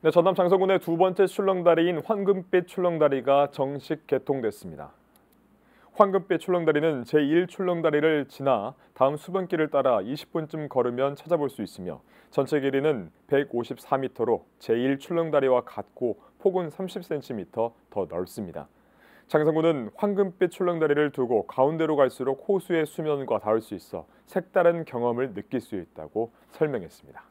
네, 전남 장서군의두 번째 출렁다리인 황금빛 출렁다리가 정식 개통됐습니다. 황금빛 출렁다리는 제1출렁다리를 지나 다음 수변길을 따라 20분쯤 걸으면 찾아볼 수 있으며 전체 길이는 154m로 제1출렁다리와 같고 폭은 30cm 더 넓습니다. 장성군은 황금빛 출렁다리를 두고 가운데로 갈수록 호수의 수면과 닿을 수 있어 색다른 경험을 느낄 수 있다고 설명했습니다.